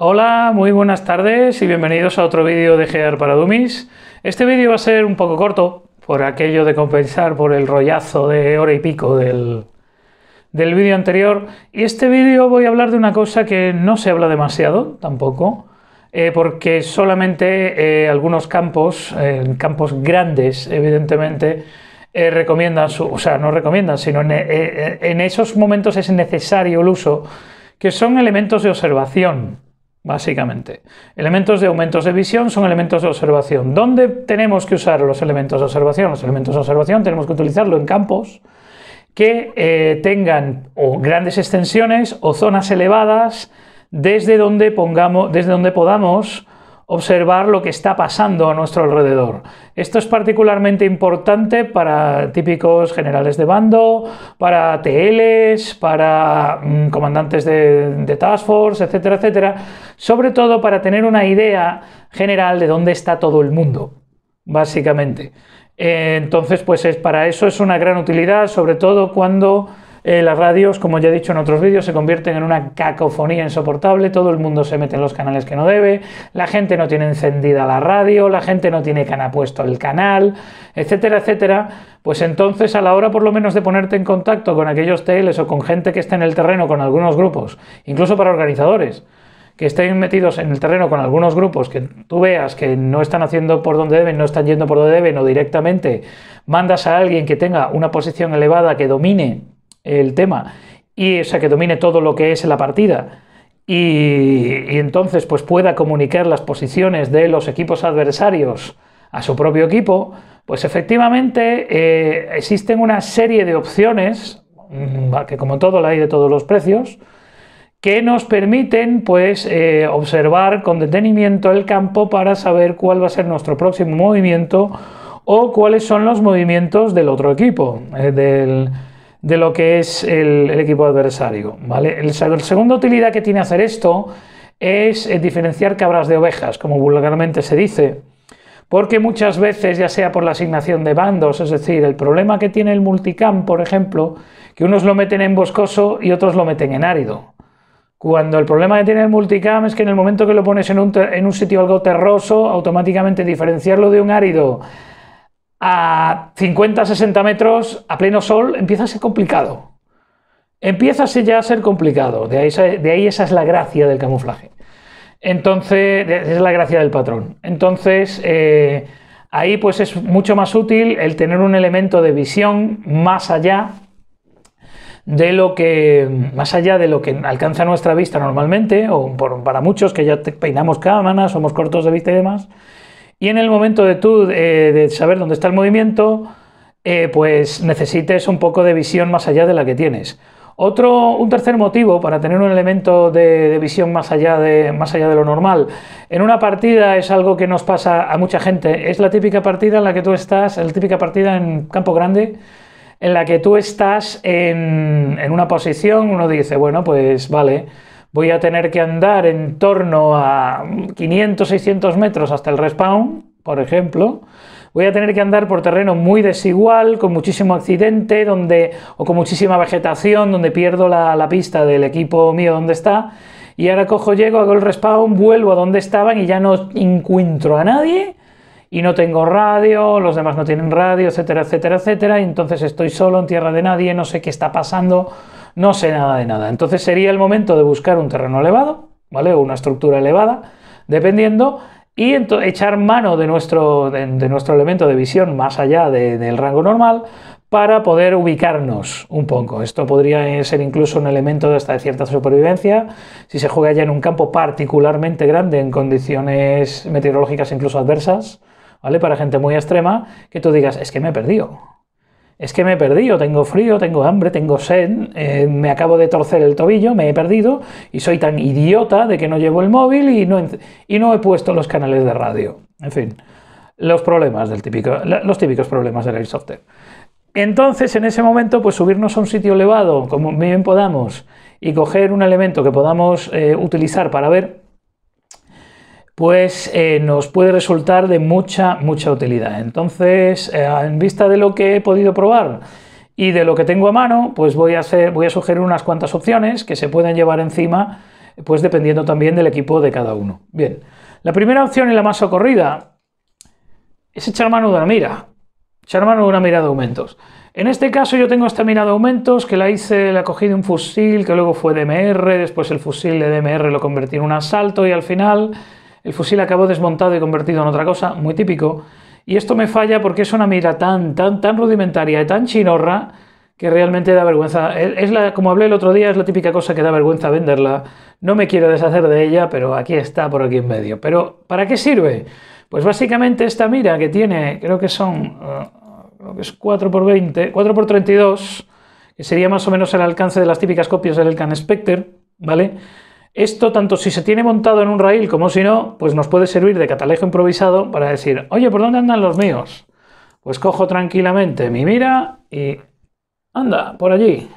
Hola, muy buenas tardes y bienvenidos a otro vídeo de Gear para Dummies. Este vídeo va a ser un poco corto, por aquello de compensar por el rollazo de hora y pico del, vídeo anterior. Y este vídeo voy a hablar de una cosa que no se habla demasiado, tampoco, eh, porque solamente eh, algunos campos, eh, campos grandes, evidentemente, recomiendan, o sea, no recomiendan, sino en esos momentos es necesario el uso, que son elementos de observación básicamente. Elementos de aumentos de visión son elementos de observación. ¿Dónde tenemos que usar los elementos de observación? Los elementos de observación tenemos que utilizarlo en campos que eh, tengan grandes extensiones o zonas elevadas desde donde, pongamos, desde donde podamos observar lo que está pasando a nuestro alrededor. Esto es particularmente importante para típicos generales de bando, para TLs, para mm, comandantes de, task force, etcétera, etcétera, sobre todo para tener una idea general de dónde está todo el mundo, básicamente. Eh, entonces, pues es, para eso es una gran utilidad, sobre todo cuando eh, las radios, como ya he dicho en otros vídeos, se convierten en una cacofonía insoportable, todo el mundo se mete en los canales que no debe, la gente no tiene encendida la radio, la gente no tiene canapuesto puesto el canal, etcétera, etcétera. Pues entonces a la hora por lo menos de ponerte en contacto con aquellos tales o con gente que esté en el terreno con algunos grupos, incluso para organizadores, que estén metidos en el terreno con algunos grupos que tú veas que no están haciendo por donde deben, no están yendo por donde deben o directamente mandas a alguien que tenga una posición elevada que domine el tema, y, esa que domine todo lo que es la partida, y, entonces pues pueda comunicar las posiciones de los equipos adversarios a su propio equipo, pues efectivamente eh, existen una serie de opciones, mm, que como todo la hay de todos los precios, que nos permiten pues eh, observar con detenimiento el campo para saber cuál va a ser nuestro próximo movimiento o cuáles son los movimientos del otro equipo, eh, del, de lo que es el, equipo adversario. ¿vale? La segunda utilidad que tiene hacer esto es eh, diferenciar cabras de ovejas, como vulgarmente se dice, porque muchas veces, ya sea por la asignación de bandos, es decir, el problema que tiene el multicam, por ejemplo, que unos lo meten en boscoso y otros lo meten en árido. Cuando el problema que tiene el multicam es que en el momento que lo pones en un sitio algo terroso, automáticamente diferenciarlo de un árido a 50, 60 metros a pleno sol empieza a ser complicado. Empieza ya a ser complicado. De ahí, esa es la gracia del camuflaje. Entonces, es la gracia del patrón. Entonces, eh, ahí pues es mucho más útil el tener un elemento de visión más allá de lo que, más allá de lo que alcanza nuestra vista normalmente, o para muchos que ya peinamos cámaras, somos cortos de vista y demás, y en el momento de tú eh, de saber dónde está el movimiento, eh, pues necesites un poco de visión más allá de la que tienes. Otro, un tercer motivo para tener un elemento de, visión más allá de, más allá de, lo normal. En una partida es algo que nos pasa a mucha gente. Es la típica partida en la que tú estás, la típica partida en campo grande, en la que tú estás en, en una posición, uno dice, bueno, pues vale voy a tener que andar en torno a 500, 600 metros hasta el respawn, por ejemplo, voy a tener que andar por terreno muy desigual, con muchísimo accidente, donde, o con muchísima vegetación, donde pierdo la, la pista del equipo mío donde está. Y ahora cojo, llego, hago el respawn, vuelvo a donde estaban y ya no encuentro a nadie. Y no tengo radio, los demás no tienen radio, etcétera, etcétera, etcétera. Y entonces estoy solo en tierra de nadie, no sé qué está pasando no sé nada de nada. Entonces sería el momento de buscar un terreno elevado, ¿vale? O una estructura elevada, dependiendo, y echar mano de nuestro, de, nuestro elemento de visión más allá del rango normal para poder ubicarnos un poco. Esto podría ser incluso un elemento de hasta de cierta supervivencia, si se juega ya en un campo particularmente grande, en condiciones meteorológicas incluso adversas, ¿vale? Para gente muy extrema, que tú digas, es que me he perdido, es que me he perdido, tengo frío, tengo hambre, tengo sed, eh, me acabo de torcer el tobillo, me he perdido y soy tan idiota de que no llevo el móvil y no, he puesto los canales de radio. En fin, los problemas del típico, los típicos problemas del software. Entonces, en ese momento, pues subirnos a un sitio elevado, como bien podamos, y coger un elemento que podamos eh, utilizar para ver, pues eh, nos puede resultar de mucha, mucha utilidad. Entonces, eh, en vista de lo que he podido probar y de lo que tengo a mano, pues voy a, voy a sugerir unas cuantas opciones que se pueden llevar encima, pues dependiendo también del equipo de cada uno. Bien, la primera opción y la más socorrida es echar mano de una mira, echar mano de una mira de aumentos. En este caso yo tengo esta mira de aumentos que la hice, la cogí de un fusil que luego fue DMR, después el fusil de DMR lo convertí en un asalto y al final el fusil acabó desmontado y convertido en otra cosa, muy típico. Y esto me falla porque es una mira tan, tan, tan rudimentaria y tan chinorra que realmente da vergüenza. Es la, como hablé el otro día, es la típica cosa que da vergüenza venderla. No me quiero deshacer de ella, pero aquí está, por aquí en medio. Pero, ¿para qué sirve? Pues básicamente esta mira que tiene, creo que son, eh, creo que es 4x20, 4x32, que sería más o menos el alcance de las típicas copias del can Spectre, ¿vale? Esto, tanto si se tiene montado en un rail como si no, pues nos puede servir de catalejo improvisado para decir, oye, ¿por dónde andan los míos? Pues cojo tranquilamente mi mira y anda, por allí,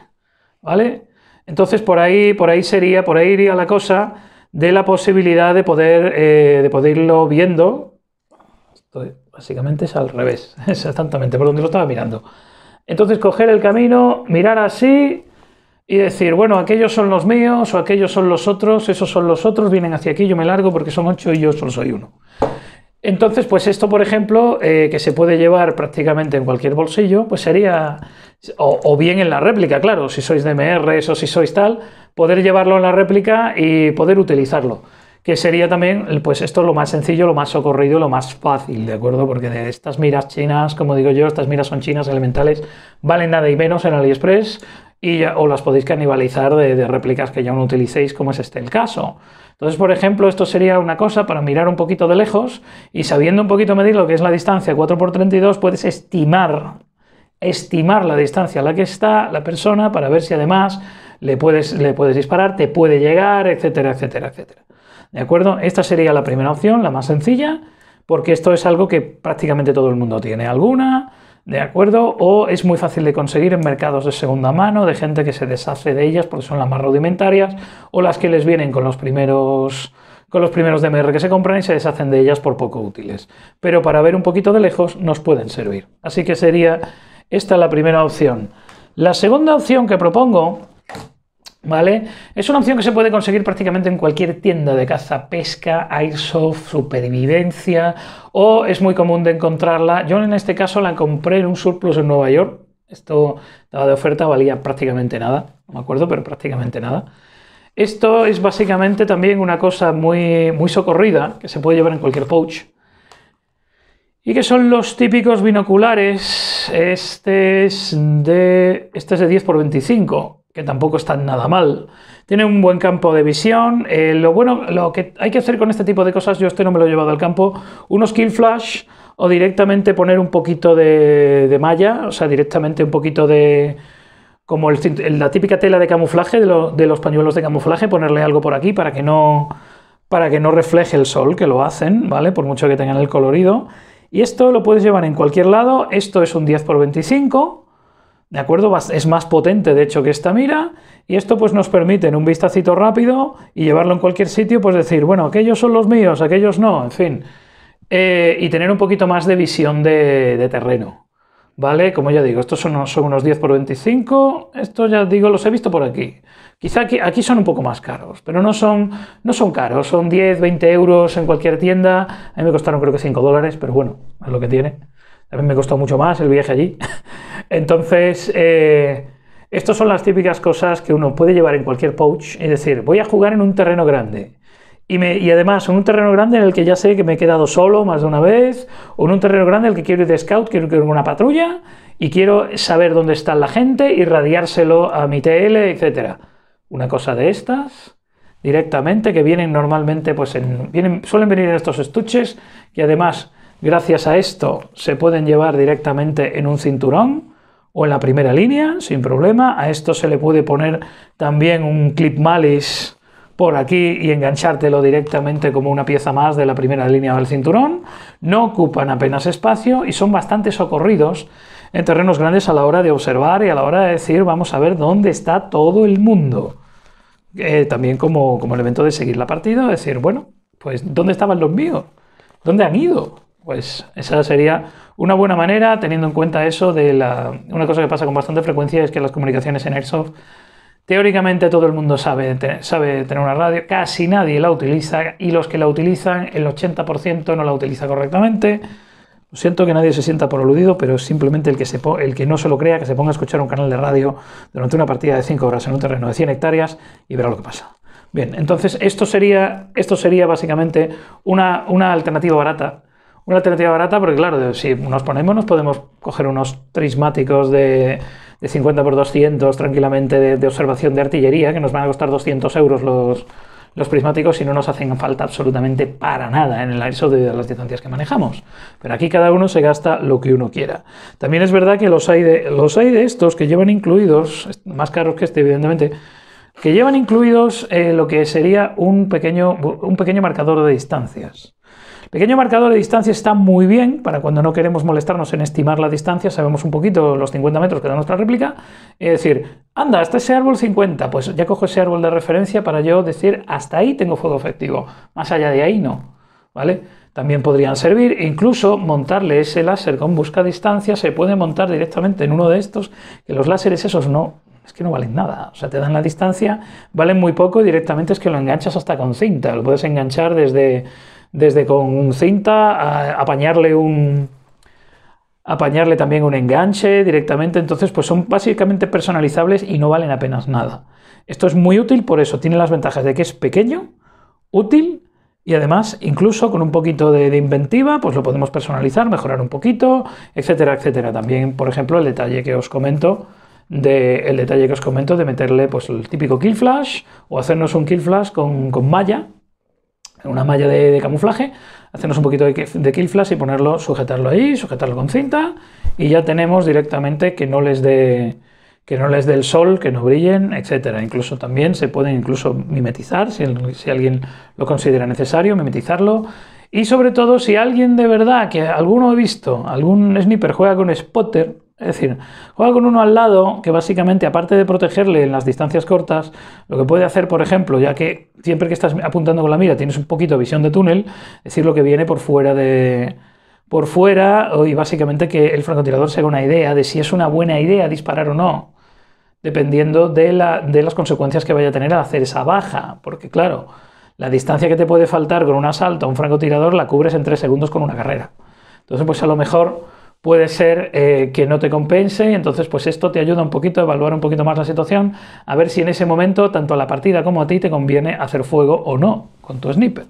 ¿vale? Entonces por ahí, por ahí sería, por ahí iría la cosa de la posibilidad de poder, eh, de poderlo irlo viendo. Esto básicamente es al revés, exactamente, por donde lo estaba mirando. Entonces coger el camino, mirar así y decir, bueno, aquellos son los míos o aquellos son los otros, esos son los otros, vienen hacia aquí, yo me largo porque son ocho y yo solo soy uno. Entonces, pues esto, por ejemplo, eh, que se puede llevar prácticamente en cualquier bolsillo, pues sería, o, bien en la réplica, claro, si sois DMR o si sois tal, poder llevarlo en la réplica y poder utilizarlo que sería también, pues esto lo más sencillo, lo más socorrido, lo más fácil, ¿de acuerdo? Porque de estas miras chinas, como digo yo, estas miras son chinas elementales, valen nada y menos en AliExpress y ya, o las podéis canibalizar de, réplicas que ya no utilicéis, como es este el caso. Entonces, por ejemplo, esto sería una cosa para mirar un poquito de lejos y sabiendo un poquito medir lo que es la distancia 4x32, puedes estimar, estimar la distancia a la que está la persona para ver si además le puedes, le puedes disparar, te puede llegar, etcétera, etcétera, etcétera. ¿De acuerdo? Esta sería la primera opción, la más sencilla, porque esto es algo que prácticamente todo el mundo tiene alguna, ¿de acuerdo? O es muy fácil de conseguir en mercados de segunda mano, de gente que se deshace de ellas porque son las más rudimentarias, o las que les vienen con los primeros con los primeros DMR que se compran y se deshacen de ellas por poco útiles. Pero para ver un poquito de lejos nos pueden servir. Así que sería esta la primera opción. La segunda opción que propongo ¿Vale? Es una opción que se puede conseguir prácticamente en cualquier tienda de caza, pesca, airsoft, supervivencia, o es muy común de encontrarla. Yo en este caso la compré en un surplus en Nueva York. Esto daba de oferta, valía prácticamente nada, no me acuerdo, pero prácticamente nada. Esto es básicamente también una cosa muy, muy socorrida, que se puede llevar en cualquier pouch. Y que son los típicos binoculares. Este es de, este es de 10 x 25 que tampoco están nada mal. Tiene un buen campo de visión. Eh, lo bueno, lo que hay que hacer con este tipo de cosas, yo este no me lo he llevado al campo, unos kill flash o directamente poner un poquito de, malla, o sea, directamente un poquito de, como la típica tela de camuflaje de, los pañuelos de camuflaje, ponerle algo por aquí para que no para que no refleje el sol, que lo hacen, ¿vale? Por mucho que tengan el colorido. Y esto lo puedes llevar en cualquier lado. Esto es un 10 x 25 ¿De acuerdo? Es más potente, de hecho, que esta mira. Y esto pues nos permite en un vistacito rápido y llevarlo en cualquier sitio, pues decir, bueno, aquellos son los míos, aquellos no, en fin. Eh, y tener un poquito más de visión de, terreno. ¿Vale? Como ya digo, estos son, unos 10 por 25. Esto ya digo, los he visto por aquí. Quizá aquí, son un poco más caros, pero no son, no son caros. Son 10, 20 euros en cualquier tienda. A mí me costaron creo que 5 dólares, pero bueno, es lo que tiene. A mí me costó mucho más el viaje allí. Entonces, eh, estas son las típicas cosas que uno puede llevar en cualquier pouch. Es decir, voy a jugar en un terreno grande. Y, me, y, además, en un terreno grande en el que ya sé que me he quedado solo más de una vez, o en un terreno grande en el que quiero ir de scout, quiero ir con una patrulla, y quiero saber dónde está la gente y radiárselo a mi TL, etc. Una cosa de estas, directamente, que vienen normalmente, pues en, vienen, suelen venir en estos estuches, y además Gracias a esto se pueden llevar directamente en un cinturón o en la primera línea, sin problema. A esto se le puede poner también un clip malis por aquí y enganchártelo directamente como una pieza más de la primera línea del cinturón. No ocupan apenas espacio y son bastante socorridos en terrenos grandes a la hora de observar y a la hora de decir, vamos a ver dónde está todo el mundo. Eh, también como, como elemento de seguir la partida, decir, bueno, pues ¿dónde estaban los míos? ¿Dónde han ido? Pues esa sería una buena manera, teniendo en cuenta eso de la... Una cosa que pasa con bastante frecuencia es que las comunicaciones en Airsoft, teóricamente todo el mundo sabe, sabe tener una radio, casi nadie la utiliza y los que la utilizan, el 80% no la utiliza correctamente. Siento que nadie se sienta por aludido, pero simplemente el que, se el que no se lo crea, que se ponga a escuchar un canal de radio durante una partida de 5 horas en un terreno de 100 hectáreas y verá lo que pasa. Bien, entonces esto sería, esto sería básicamente una, una alternativa barata una alternativa barata, porque claro, si nos ponemos, nos podemos coger unos prismáticos de, 50 por 200 tranquilamente de, observación de artillería, que nos van a costar 200 euros los, prismáticos y no nos hacen falta absolutamente para nada en el ISO de las distancias que manejamos. Pero aquí cada uno se gasta lo que uno quiera. También es verdad que los hay de, estos que llevan incluidos, más caros que este evidentemente, que llevan incluidos eh, lo que sería un pequeño, un pequeño marcador de distancias. Pequeño marcador de distancia está muy bien para cuando no queremos molestarnos en estimar la distancia, sabemos un poquito los 50 metros que da nuestra réplica, y decir, anda, hasta ese árbol 50, pues ya cojo ese árbol de referencia para yo decir, hasta ahí tengo fuego efectivo, más allá de ahí no, ¿vale? También podrían servir, e incluso montarle ese láser con busca distancia, se puede montar directamente en uno de estos, que los láseres esos no, es que no valen nada. O sea, te dan la distancia, valen muy poco y directamente es que lo enganchas hasta con cinta. Lo puedes enganchar desde, desde con cinta a apañarle un apañarle también un enganche directamente, entonces pues son básicamente personalizables y no valen apenas nada. Esto es muy útil por eso, tiene las ventajas de que es pequeño, útil y además incluso con un poquito de, inventiva pues lo podemos personalizar, mejorar un poquito, etcétera, etcétera. También, por ejemplo, el detalle que os comento, de detalle que os comento de meterle pues el típico kill flash o hacernos un kill flash con, con malla una malla de, camuflaje, hacernos un poquito de, kill flash y ponerlo, sujetarlo ahí, sujetarlo con cinta y ya tenemos directamente que no les dé que no les dé el sol, que no brillen, etcétera. Incluso también se pueden incluso mimetizar, si, si alguien lo considera necesario, mimetizarlo. Y sobre todo, si alguien de verdad, que alguno he visto, algún sniper juega con spotter, es decir, juega con uno al lado que básicamente, aparte de protegerle en las distancias cortas, lo que puede hacer, por ejemplo, ya que siempre que estás apuntando con la mira tienes un poquito de visión de túnel, decir lo que viene por fuera de, por fuera y básicamente que el francotirador se haga una idea de si es una buena idea disparar o no, dependiendo de, de, las consecuencias que vaya a tener al hacer esa baja, porque claro, la distancia que te puede faltar con un asalto a un francotirador la cubres en tres segundos con una carrera. Entonces, pues a lo mejor puede ser eh, que no te compense, y entonces pues esto te ayuda un poquito a evaluar un poquito más la situación, a ver si en ese momento tanto a la partida como a ti te conviene hacer fuego o no con tu sniper.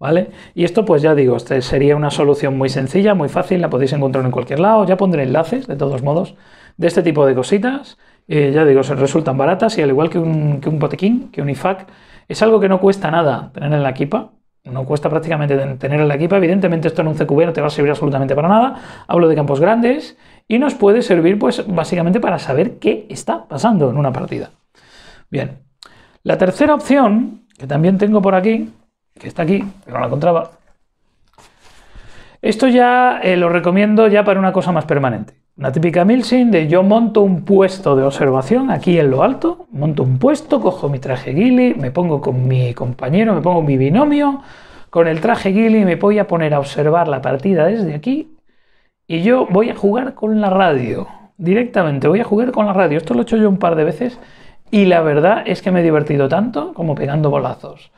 ¿Vale? Y esto pues ya digo, este sería una solución muy sencilla, muy fácil, la podéis encontrar en cualquier lado, ya pondré enlaces de todos modos de este tipo de cositas, eh, ya digo, resultan baratas y al igual que un, que un botequín, que un IFAC, es algo que no cuesta nada tener en la equipa, no cuesta prácticamente tener el equipo. Evidentemente esto en un CQB no te va a servir absolutamente para nada. Hablo de campos grandes y nos puede servir pues básicamente para saber qué está pasando en una partida. Bien, la tercera opción que también tengo por aquí, que está aquí, pero no la encontraba, esto ya eh, lo recomiendo ya para una cosa más permanente. Una típica milsing de yo monto un puesto de observación aquí en lo alto, monto un puesto, cojo mi traje Gilly, me pongo con mi compañero, me pongo mi binomio, con el traje Gilly me voy a poner a observar la partida desde aquí y yo voy a jugar con la radio, directamente voy a jugar con la radio. Esto lo he hecho yo un par de veces y la verdad es que me he divertido tanto como pegando bolazos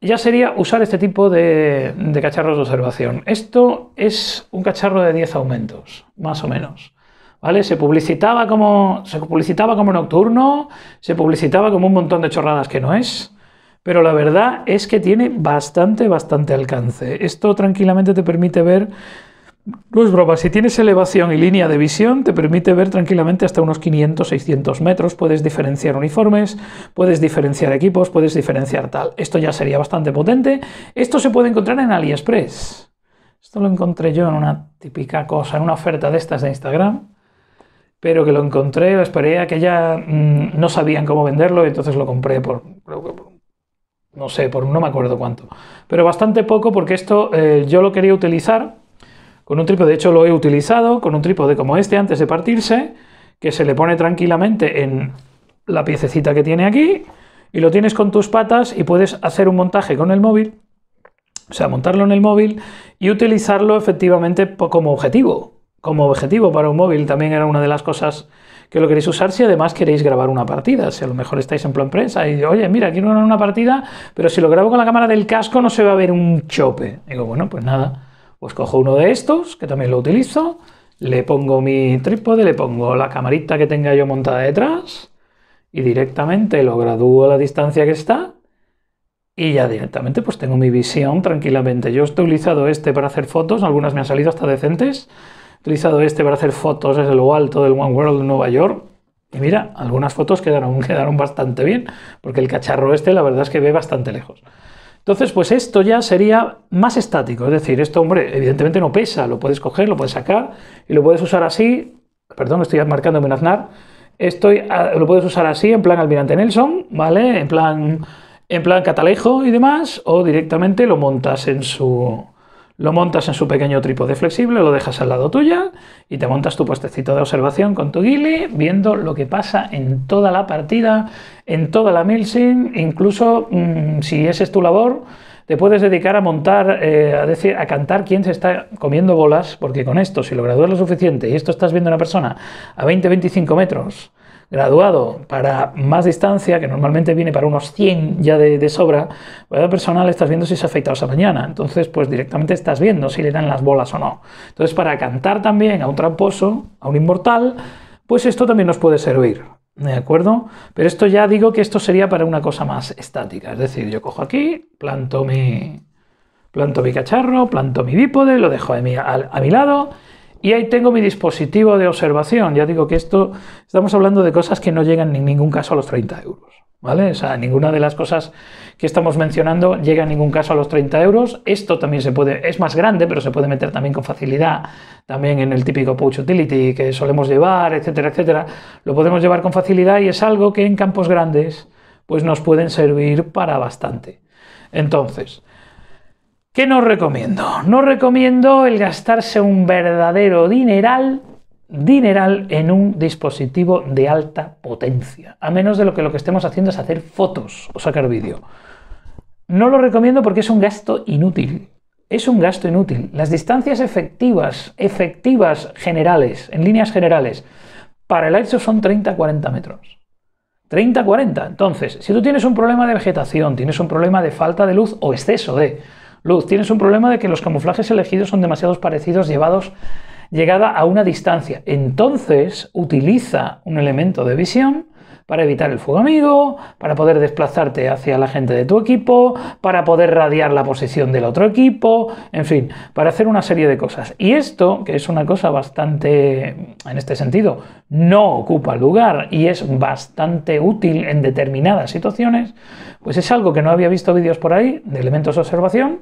ya sería usar este tipo de, cacharros de observación. Esto es un cacharro de 10 aumentos, más o menos. ¿Vale? Se publicitaba como. Se publicitaba como nocturno, se publicitaba como un montón de chorradas que no es. Pero la verdad es que tiene bastante, bastante alcance. Esto tranquilamente te permite ver Luis es si tienes elevación y línea de visión, te permite ver tranquilamente hasta unos 500, 600 metros. Puedes diferenciar uniformes, puedes diferenciar equipos, puedes diferenciar tal. Esto ya sería bastante potente. Esto se puede encontrar en AliExpress. Esto lo encontré yo en una típica cosa, en una oferta de estas de Instagram. Pero que lo encontré, lo esperé a que ya mm, no sabían cómo venderlo entonces lo compré por, no sé, por no me acuerdo cuánto. Pero bastante poco porque esto eh, yo lo quería utilizar con un trípode, de hecho lo he utilizado, con un trípode como este antes de partirse, que se le pone tranquilamente en la piececita que tiene aquí, y lo tienes con tus patas y puedes hacer un montaje con el móvil, o sea, montarlo en el móvil y utilizarlo efectivamente como objetivo. Como objetivo para un móvil también era una de las cosas que lo queréis usar si además queréis grabar una partida. Si a lo mejor estáis en plan prensa y oye, mira, quiero grabar una partida, pero si lo grabo con la cámara del casco no se va a ver un chope. Digo, bueno, pues nada pues cojo uno de estos, que también lo utilizo, le pongo mi trípode, le pongo la camarita que tenga yo montada detrás y directamente lo gradúo a la distancia que está y ya directamente pues tengo mi visión tranquilamente. Yo he utilizado este para hacer fotos, algunas me han salido hasta decentes. He utilizado este para hacer fotos desde lo alto del One World de Nueva York. Y mira, algunas fotos quedaron, quedaron bastante bien, porque el cacharro este la verdad es que ve bastante lejos. Entonces, pues esto ya sería más estático, es decir, esto, hombre, evidentemente no pesa, lo puedes coger, lo puedes sacar y lo puedes usar así, perdón, estoy marcando en Aznar, estoy, ah, lo puedes usar así en plan Almirante Nelson, ¿vale? En plan, en plan Catalejo y demás, o directamente lo montas en su lo montas en su pequeño trípode flexible, lo dejas al lado tuya y te montas tu puestecito de observación con tu guile, viendo lo que pasa en toda la partida, en toda la milsim, incluso mm, si esa es tu labor, te puedes dedicar a montar, eh, a decir, a cantar quién se está comiendo bolas, porque con esto, si lo gradúas lo suficiente y esto estás viendo a una persona a 20-25 metros, graduado para más distancia, que normalmente viene para unos 100 ya de, sobra, pues la persona le estás viendo si se ha afeitado esa mañana. Entonces, pues directamente estás viendo si le dan las bolas o no. Entonces, para cantar también a un tramposo, a un inmortal, pues esto también nos puede servir. ¿De acuerdo? Pero esto ya digo que esto sería para una cosa más estática. Es decir, yo cojo aquí, planto mi, planto mi cacharro, planto mi bípode, lo dejo a mi lado y ahí tengo mi dispositivo de observación. Ya digo que esto, estamos hablando de cosas que no llegan en ningún caso a los 30 euros. ¿Vale? O sea, ninguna de las cosas que estamos mencionando llega en ningún caso a los 30 euros. Esto también se puede, es más grande, pero se puede meter también con facilidad, también en el típico Pouch Utility que solemos llevar, etcétera, etcétera. Lo podemos llevar con facilidad y es algo que en campos grandes pues nos pueden servir para bastante. Entonces, ¿Qué no recomiendo? No recomiendo el gastarse un verdadero dineral dineral en un dispositivo de alta potencia, a menos de lo que lo que estemos haciendo es hacer fotos o sacar vídeo. No lo recomiendo porque es un gasto inútil. Es un gasto inútil. Las distancias efectivas, efectivas generales, en líneas generales, para el aire son 30-40 metros. 30-40. Entonces, si tú tienes un problema de vegetación, tienes un problema de falta de luz o exceso de, Luz, tienes un problema de que los camuflajes elegidos son demasiados parecidos llevados llegada a una distancia. Entonces utiliza un elemento de visión para evitar el fuego amigo, para poder desplazarte hacia la gente de tu equipo, para poder radiar la posición del otro equipo, en fin, para hacer una serie de cosas. Y esto, que es una cosa bastante, en este sentido, no ocupa lugar y es bastante útil en determinadas situaciones, pues es algo que no había visto vídeos por ahí de elementos de observación.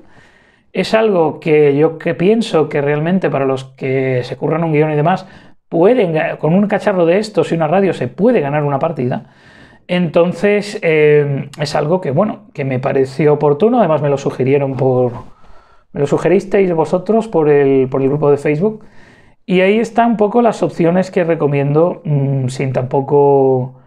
Es algo que yo que pienso que realmente para los que se curran un guión y demás pueden, con un cacharro de estos y una radio se puede ganar una partida. Entonces em, es algo que, bueno, que me pareció oportuno, además me lo sugirieron por... Me lo sugeristeis vosotros por el, por el grupo de Facebook. Y ahí están un poco las opciones que recomiendo mm, sin tampoco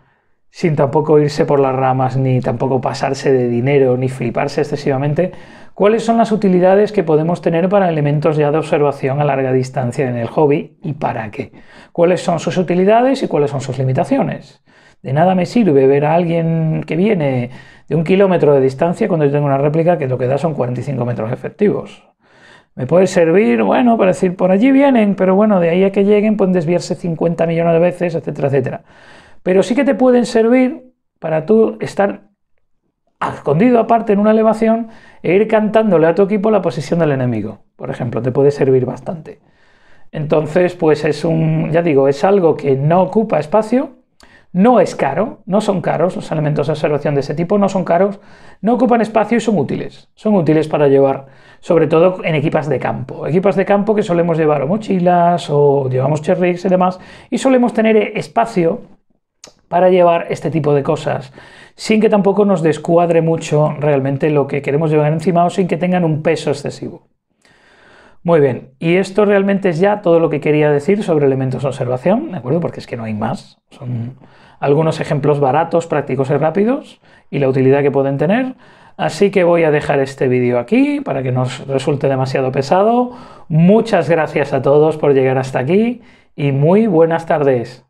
sin tampoco irse por las ramas, ni tampoco pasarse de dinero, ni fliparse excesivamente, ¿Cuáles son las utilidades que podemos tener para elementos ya de observación a larga distancia en el hobby y para qué? ¿Cuáles son sus utilidades y cuáles son sus limitaciones? De nada me sirve ver a alguien que viene de un kilómetro de distancia cuando yo tengo una réplica que lo que da son 45 metros efectivos. Me puede servir, bueno, para decir, por allí vienen, pero bueno, de ahí a que lleguen pueden desviarse 50 millones de veces, etcétera, etcétera. Pero sí que te pueden servir para tú estar escondido aparte en una elevación e ir cantándole a tu equipo la posición del enemigo, por ejemplo, te puede servir bastante. Entonces, pues es un, ya digo, es algo que no ocupa espacio, no es caro, no son caros, los elementos de observación de ese tipo no son caros, no ocupan espacio y son útiles. Son útiles para llevar, sobre todo en equipas de campo. Equipas de campo que solemos llevar o mochilas o llevamos cherries y demás, y solemos tener espacio para llevar este tipo de cosas, sin que tampoco nos descuadre mucho realmente lo que queremos llevar encima o sin que tengan un peso excesivo. Muy bien, y esto realmente es ya todo lo que quería decir sobre elementos de observación, ¿de acuerdo? Porque es que no hay más. Son algunos ejemplos baratos, prácticos y rápidos, y la utilidad que pueden tener. Así que voy a dejar este vídeo aquí para que no os resulte demasiado pesado. Muchas gracias a todos por llegar hasta aquí y muy buenas tardes.